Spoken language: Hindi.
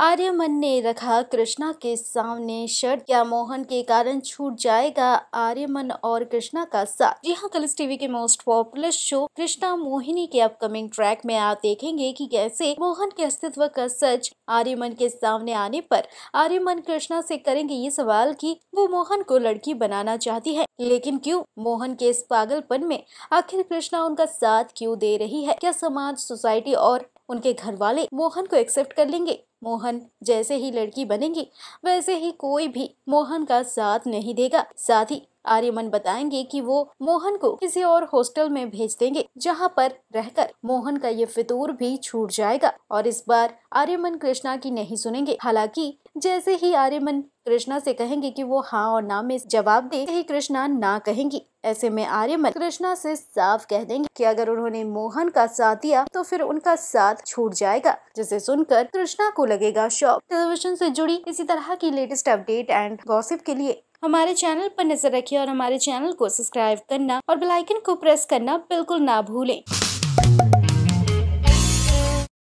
आर्यमन ने रखा कृष्णा के सामने शर्ट क्या मोहन के कारण छूट जाएगा आर्यमन और कृष्णा का साथ जी हाँ कलर्स टीवी के most popular show Krishna Mohini के अपकमिंग ट्रैक में आप देखेंगे कि कैसे मोहन के अस्तित्व का सच आर्यमन के सामने आने पर आर्यमन कृष्णा से करेंगे ये सवाल कि वो मोहन को लड़की बनाना चाहती है लेकिन क्यूँ मोहन के इस पागलपन में आखिर कृष्णा उनका साथ क्यूँ दे रही है क्या समाज सोसाइटी और उनके घर वाले मोहन को एक्सेप्ट कर लेंगे मोहन जैसे ही लड़की बनेंगी वैसे ही कोई भी मोहन का साथ नहीं देगा साथ ही आर्यमन बताएंगे कि वो मोहन को किसी और हॉस्टल में भेज देंगे जहाँ पर रहकर मोहन का ये फितूर भी छूट जाएगा और इस बार आर्यमन कृष्णा की नहीं सुनेंगे हालांकि जैसे ही आर्यमन कृष्णा से कहेंगे कि वो हाँ और ना में जवाब दे ही कृष्णा ना कहेंगी ऐसे में आर्यमन कृष्णा से साफ कह देंगे कि अगर उन्होंने मोहन का साथ दिया तो फिर उनका साथ छूट जाएगा जिसे सुनकर कृष्णा को लगेगा शॉक टेलीविजन से जुड़ी इसी तरह की लेटेस्ट अपडेट एंड गॉसिप के लिए हमारे चैनल पर नजर रखिए और हमारे चैनल को सब्सक्राइब करना और बेलाइकन को प्रेस करना बिल्कुल ना भूलें